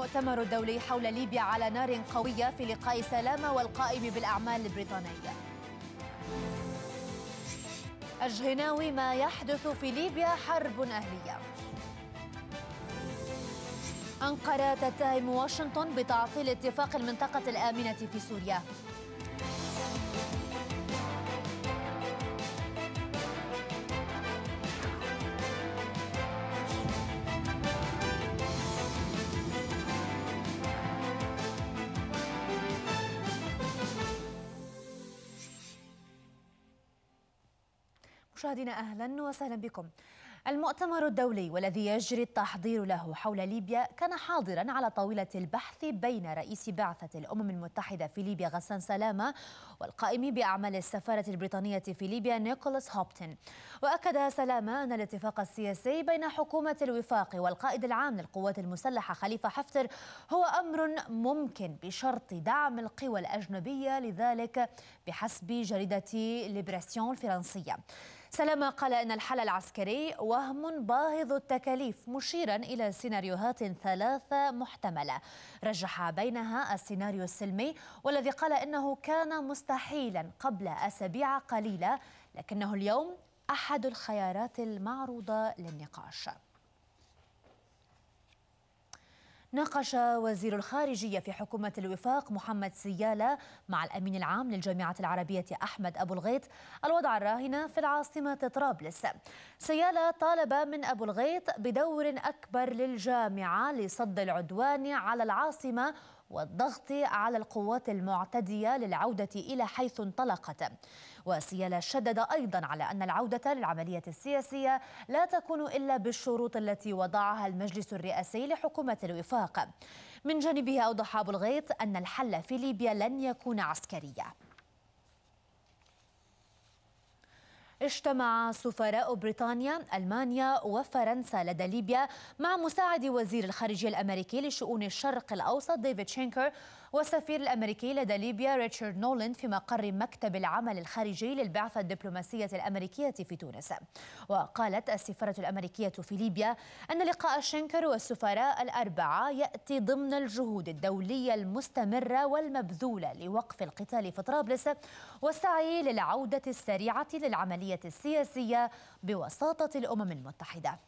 المؤتمر الدولي حول ليبيا على نار قوية في لقاء سلامة والقائم بالأعمال البريطانية الجهناوي ما يحدث في ليبيا حرب أهلية أنقرة تتهم واشنطن بتعطيل اتفاق المنطقة الآمنة في سوريا مشاهدينا أهلا وسهلا بكم المؤتمر الدولي والذي يجري التحضير له حول ليبيا كان حاضرا على طاولة البحث بين رئيس بعثة الأمم المتحدة في ليبيا غسان سلامة والقائم بأعمال السفارة البريطانية في ليبيا نيكولاس هوبتن وأكد سلامة أن الاتفاق السياسي بين حكومة الوفاق والقائد العام للقوات المسلحة خليفة حفتر هو أمر ممكن بشرط دعم القوى الأجنبية لذلك بحسب جريدة ليبراسيون الفرنسية سلامة قال أن الحل العسكري وهم باهظ التكاليف مشيرا إلى سيناريوهات ثلاثة محتملة رجح بينها السيناريو السلمي والذي قال أنه كان مستحيلا قبل أسابيع قليلة لكنه اليوم أحد الخيارات المعروضة للنقاش ناقش وزير الخارجية في حكومة الوفاق محمد سيالة مع الأمين العام للجامعة العربية أحمد أبو الغيط الوضع الراهن في العاصمة طرابلس سيالة طالب من أبو الغيط بدور أكبر للجامعة لصد العدوان على العاصمة والضغط على القوات المعتدية للعودة إلى حيث انطلقت وسيالة شدد أيضا على أن العودة للعملية السياسية لا تكون إلا بالشروط التي وضعها المجلس الرئاسي لحكومة الوفاق من جانبه أوضح أبو الغيط أن الحل في ليبيا لن يكون عسكريا اجتمع سفراء بريطانيا ألمانيا وفرنسا لدى ليبيا مع مساعد وزير الخارجية الأمريكي لشؤون الشرق الأوسط ديفيد شينكر والسفير الأمريكي لدى ليبيا ريتشارد نولن في مقر مكتب العمل الخارجي للبعثة الدبلوماسية الأمريكية في تونس وقالت السفارة الأمريكية في ليبيا أن لقاء شنكر والسفراء الأربعة يأتي ضمن الجهود الدولية المستمرة والمبذولة لوقف القتال في طرابلس والسعي للعودة السريعة للعملية السياسية بوساطة الأمم المتحدة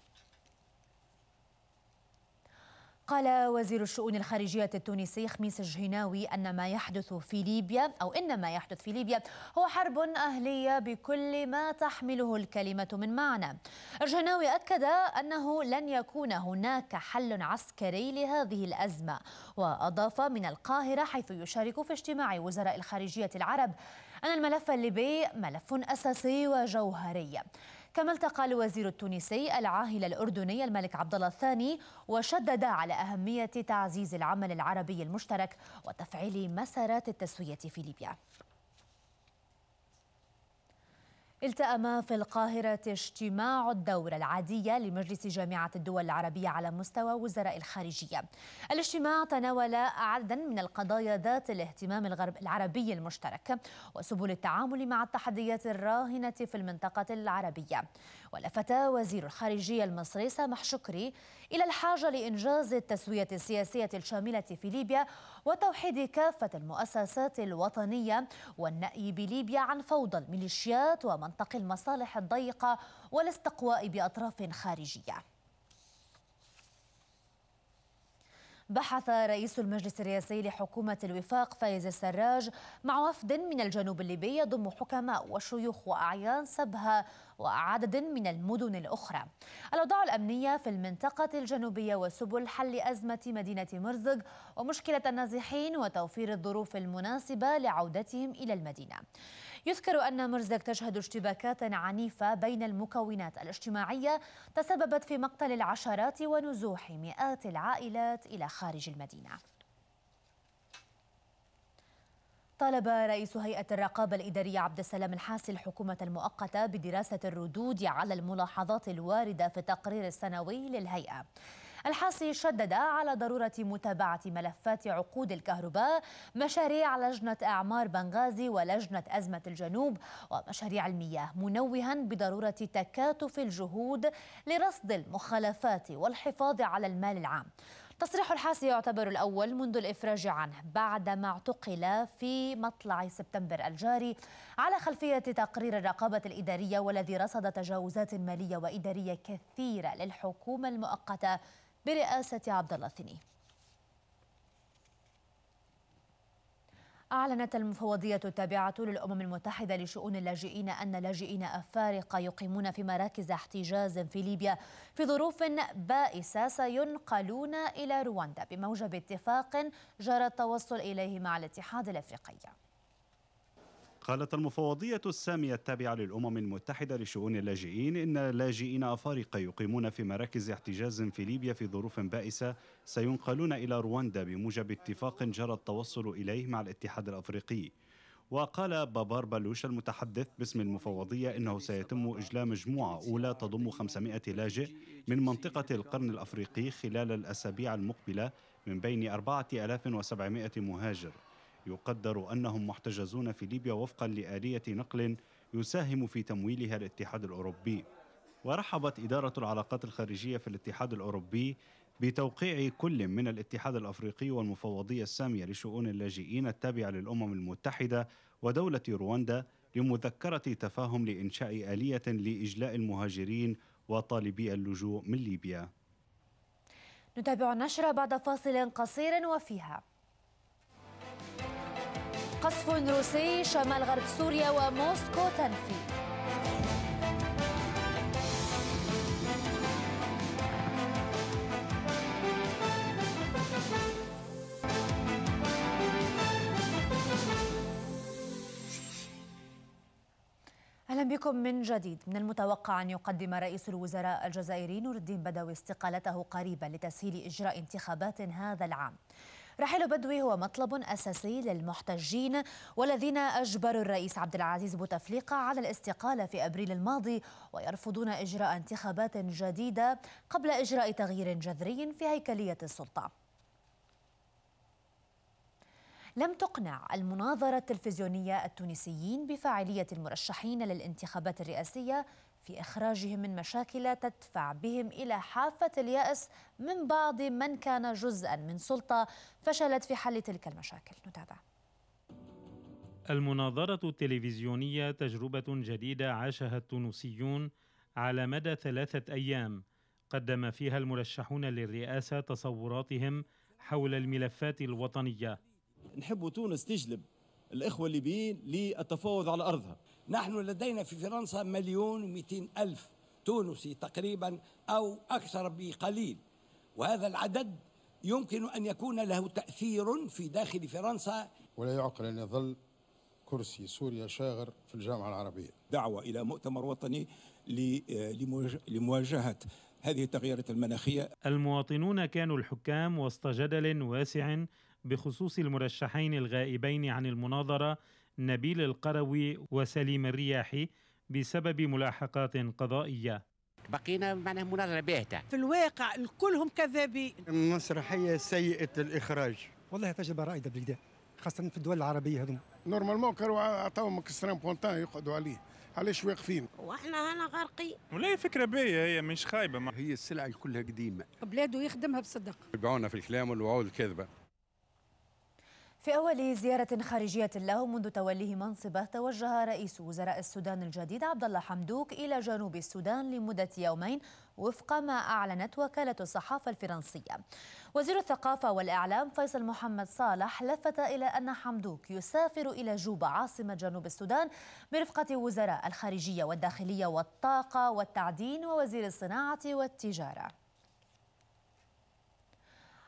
قال وزير الشؤون الخارجية التونسي خميس الجهناوي أن ما يحدث في ليبيا أو إن ما يحدث في ليبيا هو حرب أهلية بكل ما تحمله الكلمة من معنى الجهناوي أكد أنه لن يكون هناك حل عسكري لهذه الأزمة وأضاف من القاهرة حيث يشارك في اجتماع وزراء الخارجية العرب أن الملف الليبي ملف أساسي وجوهري كما التقى الوزير التونسي العاهل الأردني الملك عبد الله الثاني وشدد على أهمية تعزيز العمل العربي المشترك وتفعيل مسارات التسوية في ليبيا التأم في القاهرة اجتماع الدورة العادية لمجلس جامعة الدول العربية على مستوى وزراء الخارجية. الاجتماع تناول عددا من القضايا ذات الاهتمام الغرب العربي المشترك وسبل التعامل مع التحديات الراهنة في المنطقة العربية. ولفت وزير الخارجية المصري سامح شكري إلى الحاجة لإنجاز التسوية السياسية الشاملة في ليبيا وتوحيد كافة المؤسسات الوطنية والنأي بليبيا عن فوضى الميليشيات ومنطق المصالح الضيقة والاستقواء بأطراف خارجية بحث رئيس المجلس الرئاسي لحكومة الوفاق فايز السراج مع وفد من الجنوب الليبي يضم حكماء وشيوخ وأعيان سبها وعدد من المدن الأخرى الأوضاع الأمنية في المنطقة الجنوبية وسبل حل أزمة مدينة مرزق ومشكلة النازحين وتوفير الظروف المناسبة لعودتهم إلى المدينة يذكر أن مرزق تشهد اشتباكات عنيفة بين المكونات الاجتماعية تسببت في مقتل العشرات ونزوح مئات العائلات إلى خارج المدينة طالب رئيس هيئة الرقابة الإدارية عبد السلام الحاسي الحكومة المؤقتة بدراسة الردود على الملاحظات الواردة في التقرير السنوي للهيئة الحاصي شدد على ضرورة متابعة ملفات عقود الكهرباء مشاريع لجنة أعمار بنغازي ولجنة أزمة الجنوب ومشاريع المياه منوها بضرورة تكاتف الجهود لرصد المخالفات والحفاظ على المال العام تصريح الحاسي يعتبر الأول منذ الإفراج عنه بعدما اعتقل في مطلع سبتمبر الجاري على خلفية تقرير الرقابة الإدارية والذي رصد تجاوزات مالية وإدارية كثيرة للحكومة المؤقتة برئاسة عبد الله الثني أعلنت المفوضية التابعة للأمم المتحدة لشؤون اللاجئين أن لاجئين أفارقة يقيمون في مراكز احتجاز في ليبيا في ظروف بائسة سينقلون إلى رواندا بموجب اتفاق جرى التوصل إليه مع الاتحاد الأفريقي قالت المفوضية السامية التابعة للأمم المتحدة لشؤون اللاجئين إن لاجئين أفارقة يقيمون في مراكز احتجاز في ليبيا في ظروف بائسة سينقلون إلى رواندا بموجب اتفاق جرى التوصل إليه مع الاتحاد الأفريقي وقال بابار بلوش المتحدث باسم المفوضية إنه سيتم إجلاء مجموعة أولى تضم 500 لاجئ من منطقة القرن الأفريقي خلال الأسابيع المقبلة من بين 4700 مهاجر يقدر أنهم محتجزون في ليبيا وفقا لآلية نقل يساهم في تمويلها الاتحاد الأوروبي ورحبت إدارة العلاقات الخارجية في الاتحاد الأوروبي بتوقيع كل من الاتحاد الافريقي والمفوضيه الساميه لشؤون اللاجئين التابعه للامم المتحده ودوله رواندا لمذكره تفاهم لانشاء اليه لاجلاء المهاجرين وطالبي اللجوء من ليبيا. نتابع النشره بعد فاصل قصير وفيها قصف روسي شمال غرب سوريا وموسكو تنفي اهلا بكم من جديد من المتوقع ان يقدم رئيس الوزراء الجزائري نور الدين بدوي استقالته قريبا لتسهيل اجراء انتخابات هذا العام رحيل بدوي هو مطلب أساسي للمحتجين والذين أجبروا الرئيس عبد العزيز بوتفليقة على الاستقالة في أبريل الماضي ويرفضون إجراء انتخابات جديدة قبل إجراء تغيير جذري في هيكلية السلطة لم تقنع المناظرة التلفزيونية التونسيين بفاعلية المرشحين للانتخابات الرئاسية في إخراجهم من مشاكل تدفع بهم إلى حافة اليأس من بعض من كان جزءا من سلطة فشلت في حل تلك المشاكل نتابع المناظرة التلفزيونية تجربة جديدة عاشها التونسيون على مدى ثلاثة أيام قدم فيها المرشحون للرئاسة تصوراتهم حول الملفات الوطنية نحب تونس تجلب الإخوة الليبيين للتفاوض على أرضها نحن لدينا في فرنسا مليون ومئتين ألف تونسي تقريبا أو أكثر بقليل وهذا العدد يمكن أن يكون له تأثير في داخل فرنسا ولا يعقل أن يظل كرسي سوريا شاغر في الجامعة العربية دعوة إلى مؤتمر وطني لمواجهة هذه التغيرات المناخية المواطنون كانوا الحكام وسط جدل واسع بخصوص المرشحين الغائبين عن المناظرة نبيل القروي وسليم الرياحي بسبب ملاحقات قضائية بقينا معنا مناظرة باهتة في الواقع كلهم كذابين المسرحية سيئة الإخراج والله تجربة رائدة بالكدا خاصة في الدول العربية هذوما نورمالمون كانوا عطاهم كسران بونتان يقعدوا عليه علاش واقفين واحنا هنا غرقي ولا فكره باهيه هي مش خايبه ما. هي السلعه كلها قديمه بلاده يخدمها بصدق يبيعونا في الكلام والوعود الكذبه في أول زيارة خارجية له منذ توليه منصبه توجه رئيس وزراء السودان الجديد عبد الله حمدوك إلى جنوب السودان لمدة يومين وفق ما أعلنت وكالة الصحافة الفرنسية وزير الثقافة والإعلام فيصل محمد صالح لفت إلى أن حمدوك يسافر إلى جوبا عاصمة جنوب السودان برفقة وزراء الخارجية والداخلية والطاقة والتعدين ووزير الصناعة والتجارة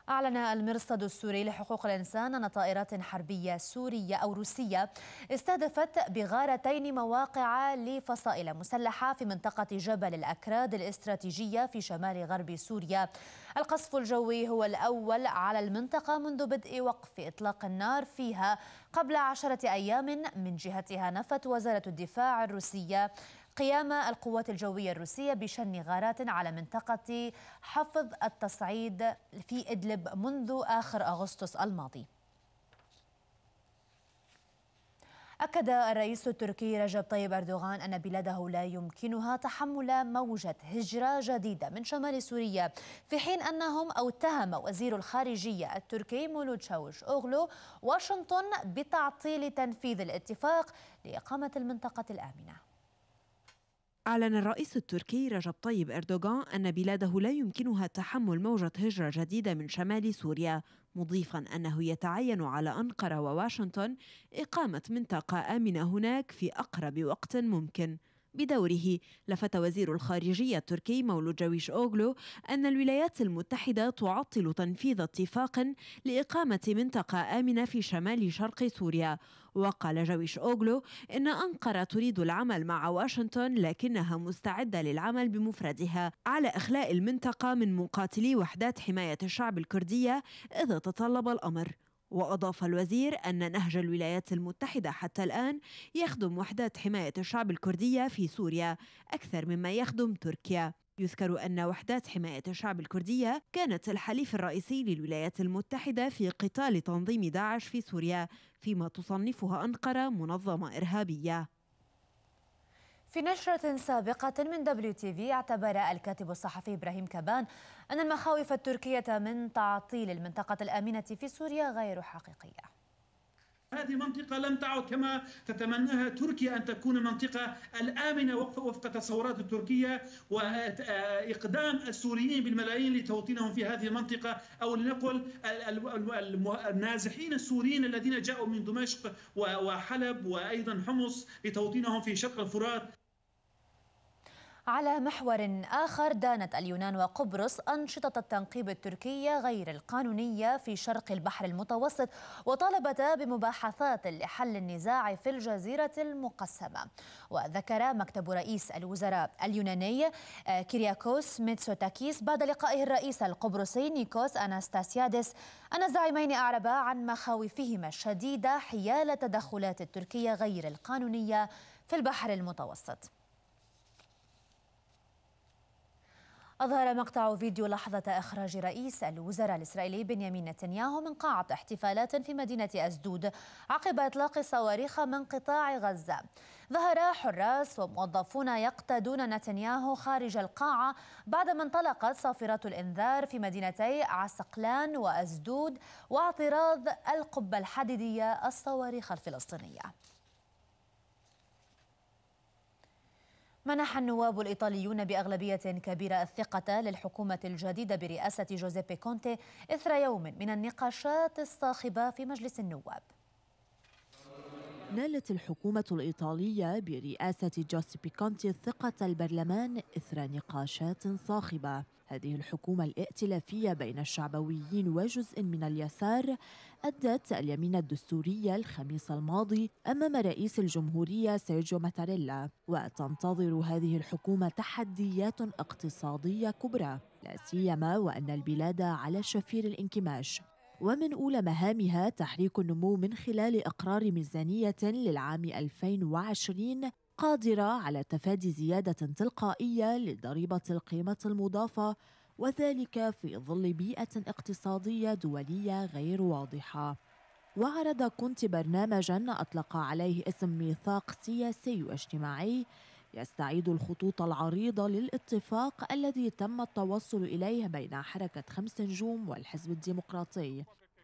أعلن المرصد السوري لحقوق الإنسان أن طائرات حربية سورية أو روسية استهدفت بغارتين مواقع لفصائل مسلحة في منطقة جبل الأكراد الاستراتيجية في شمال غرب سوريا القصف الجوي هو الأول على المنطقة منذ بدء وقف إطلاق النار فيها قبل عشرة أيام من جهتها نفت وزارة الدفاع الروسية قيام القوات الجوية الروسية بشن غارات على منطقة حفظ التصعيد في إدلب منذ آخر أغسطس الماضي أكد الرئيس التركي رجب طيب أردوغان أن بلاده لا يمكنها تحمل موجة هجرة جديدة من شمال سوريا في حين أنهم أوتهم اتهم وزير الخارجية التركي مولود شاوش أغلو واشنطن بتعطيل تنفيذ الاتفاق لإقامة المنطقة الآمنة أعلن الرئيس التركي رجب طيب إردوغان أن بلاده لا يمكنها تحمل موجة هجرة جديدة من شمال سوريا مضيفا أنه يتعين على أنقرة وواشنطن إقامة منطقة آمنة هناك في أقرب وقت ممكن بدوره لفت وزير الخارجية التركي مولود جويش أوغلو أن الولايات المتحدة تعطل تنفيذ اتفاق لإقامة منطقة آمنة في شمال شرق سوريا وقال جويش أوغلو إن أنقرة تريد العمل مع واشنطن لكنها مستعدة للعمل بمفردها على إخلاء المنطقة من مقاتلي وحدات حماية الشعب الكردية إذا تطلب الأمر وأضاف الوزير أن نهج الولايات المتحدة حتى الآن يخدم وحدات حماية الشعب الكردية في سوريا أكثر مما يخدم تركيا يذكر أن وحدات حماية الشعب الكردية كانت الحليف الرئيسي للولايات المتحدة في قتال تنظيم داعش في سوريا فيما تصنفها أنقرة منظمة إرهابية في نشرة سابقة من دبليو تي في اعتبر الكاتب الصحفي إبراهيم كبان أن المخاوف التركية من تعطيل المنطقة الآمنة في سوريا غير حقيقية هذه منطقة لم تعد كما تتمناها تركيا أن تكون منطقة الآمنة وفق تصورات التركية وإقدام السوريين بالملايين لتوطينهم في هذه المنطقة أو لنقل النازحين السوريين الذين جاءوا من دمشق وحلب وأيضا حمص لتوطينهم في شرق الفرات على محور آخر دانت اليونان وقبرص أنشطة التنقيب التركية غير القانونية في شرق البحر المتوسط وطالبتا بمباحثات لحل النزاع في الجزيرة المقسمة وذكر مكتب رئيس الوزراء اليوناني آه، كيرياكوس ميتسوتاكيس بعد لقائه الرئيس القبرصي نيكوس أناستاسيادس أن الزعيمين أعربا عن مخاوفهما الشديدة حيال تدخلات التركية غير القانونية في البحر المتوسط أظهر مقطع فيديو لحظة إخراج رئيس الوزراء الإسرائيلي بنيامين نتنياهو من قاعة احتفالات في مدينة أسدود عقب إطلاق صواريخ من قطاع غزة ظهر حراس وموظفون يقتادون نتنياهو خارج القاعة بعدما انطلقت صافرات الإنذار في مدينتي عسقلان وأسدود واعتراض القبة الحديدية الصواريخ الفلسطينية منح النواب الإيطاليون بأغلبية كبيرة الثقة للحكومة الجديدة برئاسة جوزيبي كونتي إثر يوم من النقاشات الصاخبة في مجلس النواب نالت الحكومة الإيطالية برئاسة جوزيبي كونتي ثقة البرلمان إثر نقاشات صاخبة هذه الحكومة الائتلافية بين الشعبويين وجزء من اليسار أدت اليمين الدستورية الخميس الماضي أمام رئيس الجمهورية سيرجيو ماتاريلا وتنتظر هذه الحكومة تحديات اقتصادية كبرى لا سيما وأن البلاد على شفير الانكماش ومن أولى مهامها تحريك النمو من خلال إقرار ميزانية للعام 2020 قادرة على تفادي زيادة تلقائية لضريبة القيمة المضافة وذلك في ظل بيئة اقتصادية دولية غير واضحة. وعرض كنت برنامجا أطلق عليه اسم ميثاق سياسي واجتماعي يستعيد الخطوط العريضة للاتفاق الذي تم التوصل إليه بين حركة خمس نجوم والحزب الديمقراطي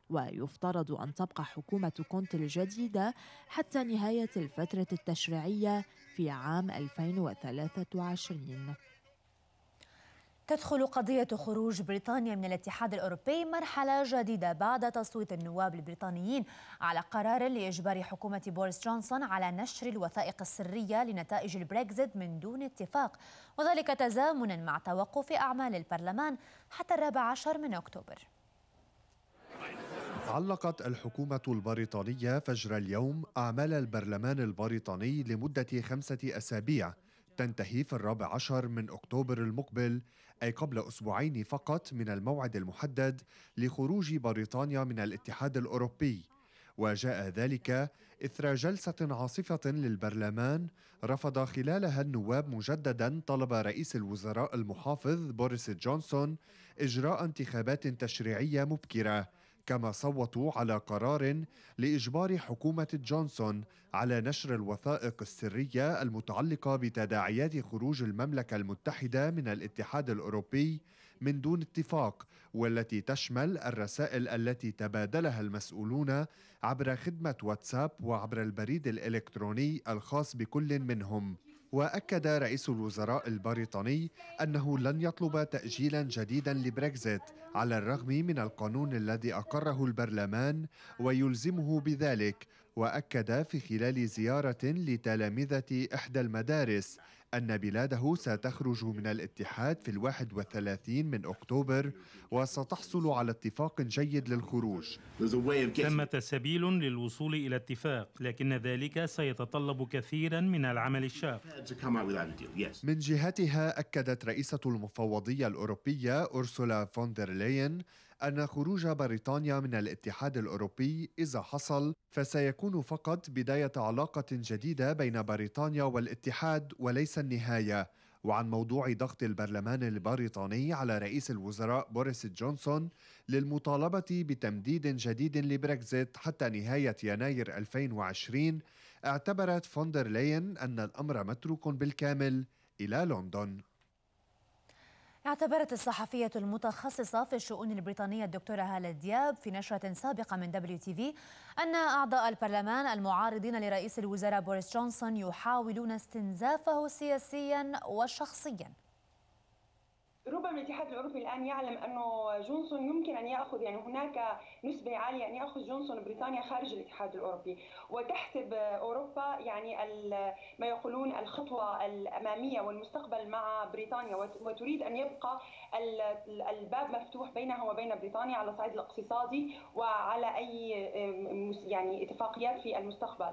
ويفترض أن تبقى حكومة كونت الجديدة حتى نهاية الفترة التشريعية في عام 2023 تدخل قضية خروج بريطانيا من الاتحاد الأوروبي مرحلة جديدة بعد تصويت النواب البريطانيين على قرار لإجبار حكومة بوريس جونسون على نشر الوثائق السرية لنتائج البريكزيت من دون اتفاق وذلك تزامنا مع توقف أعمال البرلمان حتى الرابع عشر من أكتوبر علقت الحكومة البريطانية فجر اليوم أعمال البرلمان البريطاني لمدة خمسة أسابيع تنتهي في الرابع عشر من أكتوبر المقبل أي قبل أسبوعين فقط من الموعد المحدد لخروج بريطانيا من الاتحاد الأوروبي وجاء ذلك إثر جلسة عاصفة للبرلمان رفض خلالها النواب مجددا طلب رئيس الوزراء المحافظ بوريس جونسون إجراء انتخابات تشريعية مبكرة كما صوتوا على قرار لاجبار حكومه جونسون على نشر الوثائق السريه المتعلقه بتداعيات خروج المملكه المتحده من الاتحاد الاوروبي من دون اتفاق والتي تشمل الرسائل التي تبادلها المسؤولون عبر خدمه واتساب وعبر البريد الالكتروني الخاص بكل منهم واكد رئيس الوزراء البريطاني انه لن يطلب تاجيلا جديدا لبريكزيت على الرغم من القانون الذي اقره البرلمان ويلزمه بذلك واكد في خلال زياره لتلامذه احدى المدارس أن بلاده ستخرج من الاتحاد في الواحد والثلاثين من أكتوبر وستحصل على اتفاق جيد للخروج ثمة سبيل للوصول إلى اتفاق لكن ذلك سيتطلب كثيرا من العمل الشاق من جهتها أكدت رئيسة المفوضية الأوروبية أورسولا فوندر لين أن خروج بريطانيا من الاتحاد الأوروبي إذا حصل فسيكون فقط بداية علاقة جديدة بين بريطانيا والاتحاد وليس النهاية وعن موضوع ضغط البرلمان البريطاني على رئيس الوزراء بوريس جونسون للمطالبة بتمديد جديد لبريكزيت حتى نهاية يناير 2020 اعتبرت فوندر لين أن الأمر متروك بالكامل إلى لندن اعتبرت الصحفية المتخصصة في الشؤون البريطانية الدكتورة هالة دياب في نشرة سابقة من دبليو تي في أن أعضاء البرلمان المعارضين لرئيس الوزراء بوريس جونسون يحاولون استنزافه سياسيا وشخصيا ربما الاتحاد الاوروبي الان يعلم انه جونسون يمكن ان ياخذ يعني هناك نسبه عاليه ان ياخذ جونسون بريطانيا خارج الاتحاد الاوروبي وتحسب اوروبا يعني ما يقولون الخطوه الاماميه والمستقبل مع بريطانيا وتريد ان يبقى الباب مفتوح بينها وبين بريطانيا على الصعيد الاقتصادي وعلى اي يعني اتفاقيات في المستقبل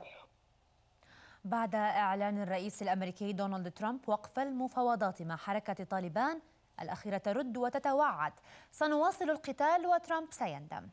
بعد إعلان الرئيس الأمريكي دونالد ترامب وقف المفاوضات مع حركة طالبان الأخيرة ترد وتتوعد سنواصل القتال وترامب سيندم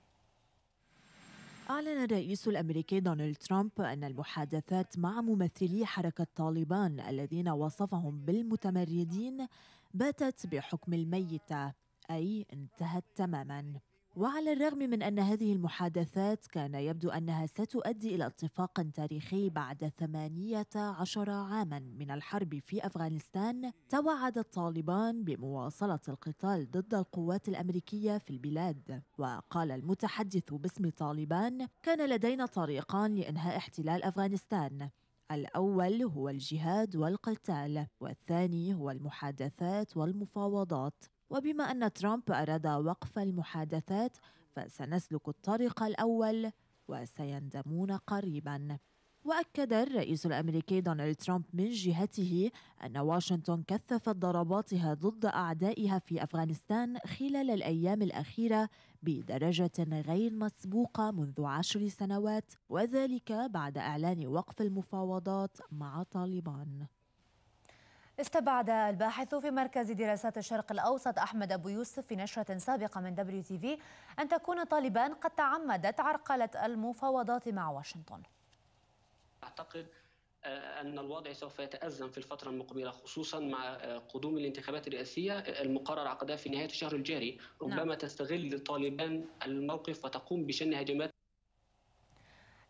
أعلن الرئيس الأمريكي دونالد ترامب أن المحادثات مع ممثلي حركة طالبان الذين وصفهم بالمتمردين باتت بحكم الميتة أي انتهت تماماً وعلى الرغم من أن هذه المحادثات كان يبدو أنها ستؤدي إلى اتفاق تاريخي بعد 18 عاما من الحرب في أفغانستان توعد الطالبان بمواصلة القتال ضد القوات الأمريكية في البلاد وقال المتحدث باسم طالبان كان لدينا طريقان لإنهاء احتلال أفغانستان الأول هو الجهاد والقتال والثاني هو المحادثات والمفاوضات وبما أن ترامب أراد وقف المحادثات فسنسلك الطريق الأول وسيندمون قريبا وأكد الرئيس الأمريكي دونالد ترامب من جهته أن واشنطن كثفت ضرباتها ضد أعدائها في أفغانستان خلال الأيام الأخيرة بدرجة غير مسبوقة منذ عشر سنوات وذلك بعد إعلان وقف المفاوضات مع طالبان استبعد الباحث في مركز دراسات الشرق الأوسط أحمد أبو يوسف في نشرة سابقة من دبليو تي في أن تكون طالبان قد تعمدت عرقلة المفاوضات مع واشنطن أعتقد آه، أن الوضع سوف يتأزم في الفترة المقبلة خصوصا مع آه، قدوم الانتخابات الرئاسية آه، المقرر عقدها في نهاية الشهر الجاري نعم. ربما نعم. تستغل طالبان الموقف وتقوم بشن هجمات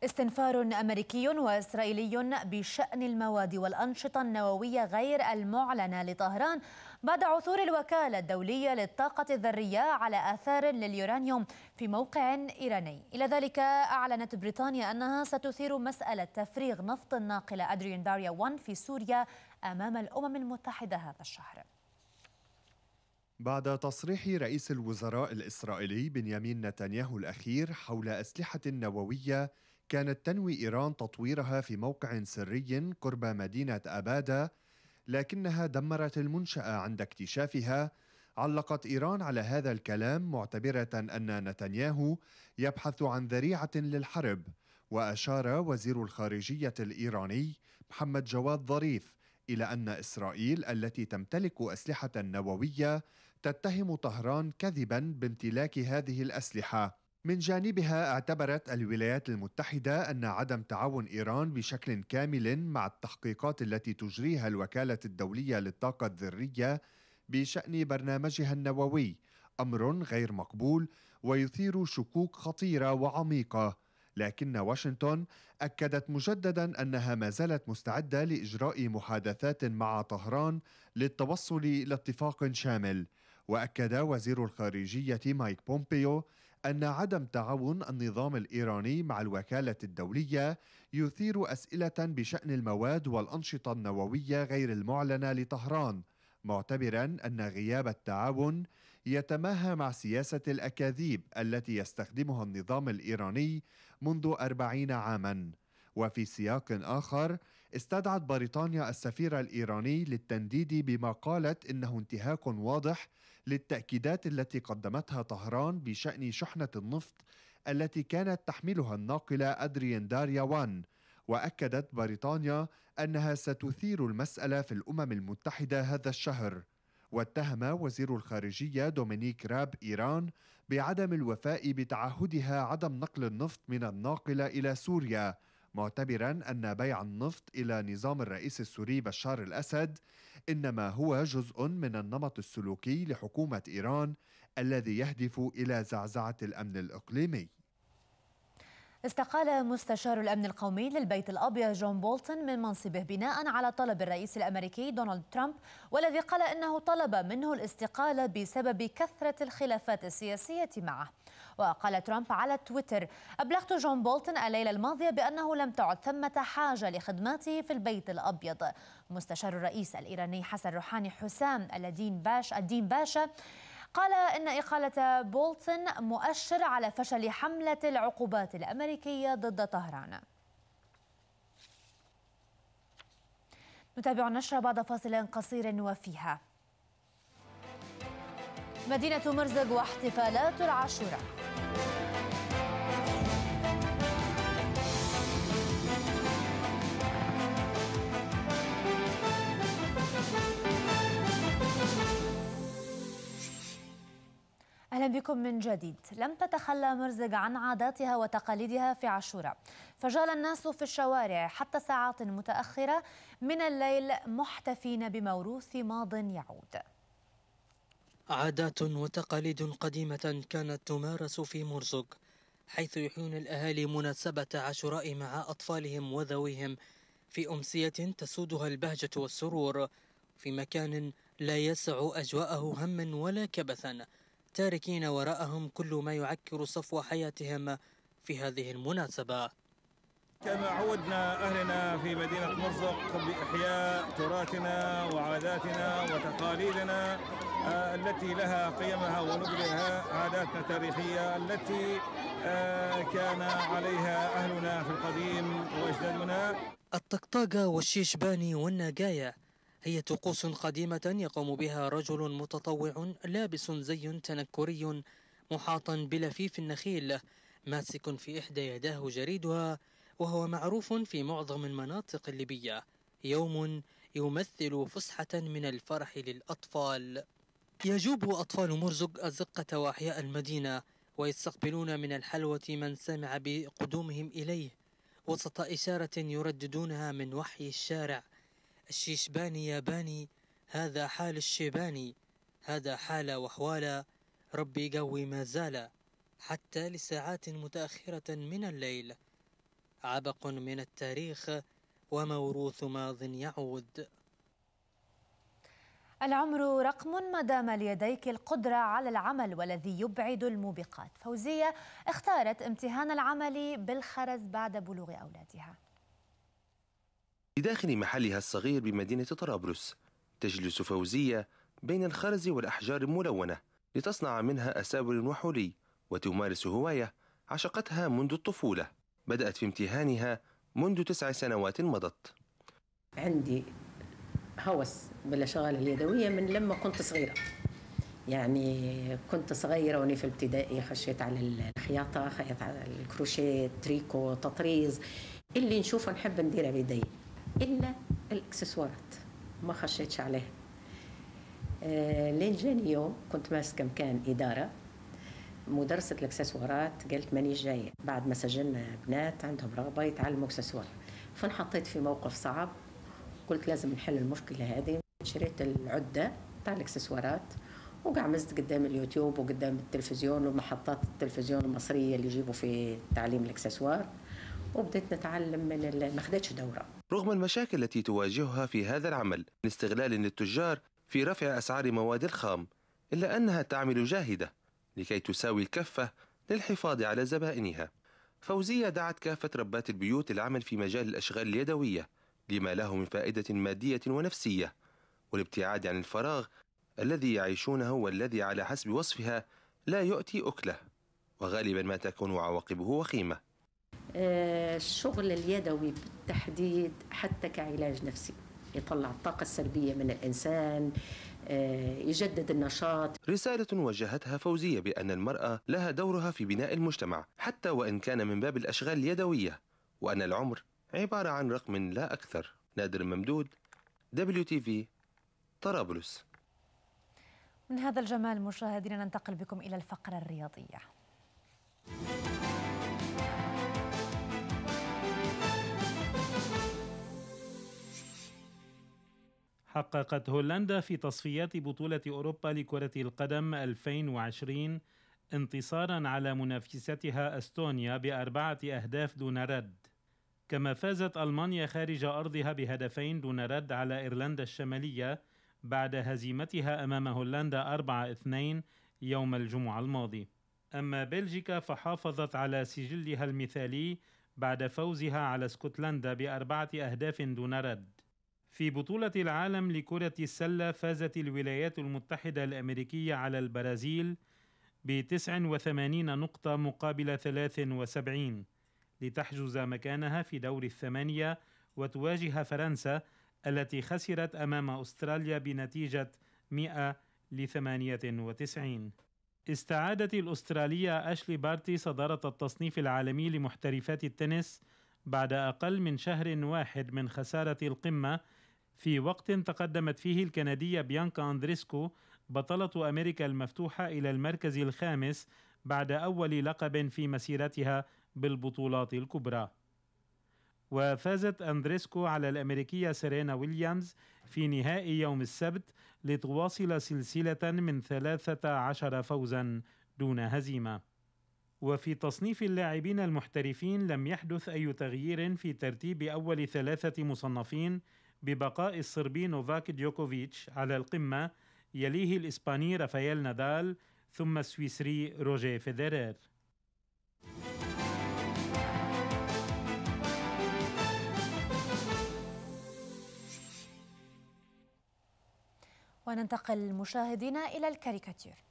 استنفار أمريكي وإسرائيلي بشأن المواد والأنشطة النووية غير المعلنة لطهران بعد عثور الوكالة الدولية للطاقة الذرية على آثار لليورانيوم في موقع إيراني إلى ذلك أعلنت بريطانيا أنها ستثير مسألة تفريغ نفط الناقلة أدريان داريا 1 في سوريا أمام الأمم المتحدة هذا الشهر بعد تصريح رئيس الوزراء الإسرائيلي بنيامين نتنياهو الأخير حول أسلحة نووية كانت تنوي إيران تطويرها في موقع سري قرب مدينة أبادا لكنها دمرت المنشأة عند اكتشافها علقت إيران على هذا الكلام معتبرة أن نتنياهو يبحث عن ذريعة للحرب وأشار وزير الخارجية الإيراني محمد جواد ظريف إلى أن إسرائيل التي تمتلك أسلحة نووية تتهم طهران كذبا بامتلاك هذه الأسلحة من جانبها اعتبرت الولايات المتحدة أن عدم تعاون إيران بشكل كامل مع التحقيقات التي تجريها الوكالة الدولية للطاقة الذرية بشأن برنامجها النووي أمر غير مقبول ويثير شكوك خطيرة وعميقة لكن واشنطن أكدت مجددا أنها ما زالت مستعدة لإجراء محادثات مع طهران للتوصل إلى اتفاق شامل وأكد وزير الخارجية مايك بومبيو أن عدم تعاون النظام الإيراني مع الوكالة الدولية يثير أسئلة بشأن المواد والأنشطة النووية غير المعلنة لطهران معتبرا أن غياب التعاون يتماهى مع سياسة الأكاذيب التي يستخدمها النظام الإيراني منذ أربعين عاماً وفي سياق آخر استدعت بريطانيا السفير الايراني للتنديد بما قالت انه انتهاك واضح للتاكيدات التي قدمتها طهران بشان شحنه النفط التي كانت تحملها الناقله ادريان داريا وان واكدت بريطانيا انها ستثير المساله في الامم المتحده هذا الشهر واتهم وزير الخارجيه دومينيك راب ايران بعدم الوفاء بتعهدها عدم نقل النفط من الناقله الى سوريا معتبرا أن بيع النفط إلى نظام الرئيس السوري بشار الأسد إنما هو جزء من النمط السلوكي لحكومة إيران الذي يهدف إلى زعزعة الأمن الإقليمي استقال مستشار الأمن القومي للبيت الأبيض جون بولتون من منصبه بناء على طلب الرئيس الأمريكي دونالد ترامب والذي قال إنه طلب منه الاستقالة بسبب كثرة الخلافات السياسية معه وقال ترامب على تويتر أبلغت جون بولتن الليلة الماضية بأنه لم تعد ثمة حاجة لخدماته في البيت الأبيض مستشار الرئيس الإيراني حسن روحاني حسام الدين باش الدين باشا قال إن إقالة بولتن مؤشر على فشل حملة العقوبات الأمريكية ضد طهران نتابع النشرة بعد فاصل قصير وفيها مدينة مرزق واحتفالات العاشوراء اهلا بكم من جديد لم تتخلى مرزق عن عاداتها وتقاليدها في عاشوراء فجال الناس في الشوارع حتى ساعات متاخره من الليل محتفين بموروث ماض يعود عادات وتقاليد قديمة كانت تمارس في مرزق حيث يحيون الأهالي مناسبة عاشوراء مع أطفالهم وذويهم في أمسية تسودها البهجة والسرور في مكان لا يسع أجواءه هما ولا كبثا تاركين وراءهم كل ما يعكر صفو حياتهم في هذه المناسبة كما عودنا أهلنا في مدينة مرزق بإحياء تراثنا وعاداتنا وتقاليدنا آه، التي لها قيمها ونبلها عاداتنا التاريخية التي آه، كان عليها أهلنا في القديم وأجدادنا الطقطاقة والشيشباني والناقاية هي طقوس قديمة يقوم بها رجل متطوع لابس زي تنكري محاطا بلفيف النخيل ماسك في إحدى يداه جريدها وهو معروف في معظم المناطق الليبية يوم يمثل فسحة من الفرح للأطفال يجوب أطفال مرزق أزقة وأحياء المدينة ويستقبلون من الحلوة من سمع بقدومهم إليه وسط إشارة يرددونها من وحي الشارع الشيشباني يا باني هذا حال الشيباني هذا حال وحوالا ربي قوي ما زال حتى لساعات متأخرة من الليل عبق من التاريخ وموروث ماض يعود العمر رقم ما دام ليديك القدرة على العمل والذي يبعد الموبقات فوزية اختارت امتهان العمل بالخرز بعد بلوغ أولادها بداخل محلها الصغير بمدينة طرابلس تجلس فوزية بين الخرز والأحجار الملونة لتصنع منها أساور وحلي وتمارس هواية عشقتها منذ الطفولة بدأت في امتهانها منذ تسع سنوات مضت عندي هوس بالأشغال اليدوية من لما كنت صغيرة يعني كنت صغيرة وأنا في الابتدائي خشيت على الخياطة خيط على الكروشيه تريكو تطريز اللي نشوفه نحب نديره بيدي إلا الإكسسوارات ما خشيتش عليها آه لين جاني يوم كنت ماسكة مكان إدارة مدرسة الاكسسوارات قالت مانيش جاية بعد ما سجلنا بنات عندهم رغبة يتعلموا اكسسوار فانحطيت في موقف صعب قلت لازم نحل المشكلة هذه شريت العدة تاع الاكسسوارات وقعمزت قدام اليوتيوب وقدام التلفزيون ومحطات التلفزيون المصرية اللي يجيبوا في تعليم الاكسسوار وبدأت نتعلم من ما خدتش دورة رغم المشاكل التي تواجهها في هذا العمل من استغلال للتجار في رفع أسعار مواد الخام إلا أنها تعمل جاهدة لكي تساوي الكفة للحفاظ على زبائنها فوزية دعت كافة ربات البيوت العمل في مجال الأشغال اليدوية لما له من فائدة مادية ونفسية والابتعاد عن الفراغ الذي يعيشونه والذي على حسب وصفها لا يؤتي أكله وغالبا ما تكون عواقبه وخيمة آه، الشغل اليدوي بالتحديد حتى كعلاج نفسي يطلع الطاقة السلبية من الإنسان آه، يجدد النشاط رسالة وجهتها فوزية بأن المرأة لها دورها في بناء المجتمع حتى وإن كان من باب الأشغال اليدوية وأن العمر عبارة عن رقم لا أكثر نادر ممدود دبليو تي في طرابلس من هذا الجمال مشاهدينا ننتقل بكم إلى الفقرة الرياضية حققت هولندا في تصفيات بطولة أوروبا لكرة القدم 2020 انتصارا على منافستها استونيا بأربعة أهداف دون رد كما فازت ألمانيا خارج أرضها بهدفين دون رد على إيرلندا الشمالية بعد هزيمتها أمام هولندا 4-2 يوم الجمعة الماضي أما بلجيكا فحافظت على سجلها المثالي بعد فوزها على اسكتلندا بأربعة أهداف دون رد في بطولة العالم لكرة السلة فازت الولايات المتحدة الأمريكية على البرازيل ب 89 نقطة مقابل 73 لتحجز مكانها في دور الثمانية وتواجه فرنسا التي خسرت أمام أستراليا بنتيجة 100 ل 98 استعادت الأسترالية أشلي بارتي صدارة التصنيف العالمي لمحترفات التنس بعد أقل من شهر واحد من خسارة القمة في وقت تقدمت فيه الكندية بيانكا أندريسكو بطلة أمريكا المفتوحة إلى المركز الخامس بعد أول لقب في مسيرتها بالبطولات الكبرى وفازت أندريسكو على الأمريكية سيرينا ويليامز في نهائي يوم السبت لتواصل سلسلة من 13 فوزا دون هزيمة وفي تصنيف اللاعبين المحترفين لم يحدث أي تغيير في ترتيب أول ثلاثة مصنفين ببقاء الصربي نوفاك ديوكوفيتش على القمة يليه الإسباني رافائيل نادال ثم السويسري روجيه فيدرير وننتقل مشاهدينا إلى الكاريكاتير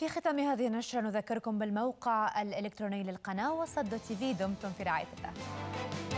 في ختام هذه النشرة نذكركم بالموقع الإلكتروني للقناة وصد تي في دمتم في رعاية الله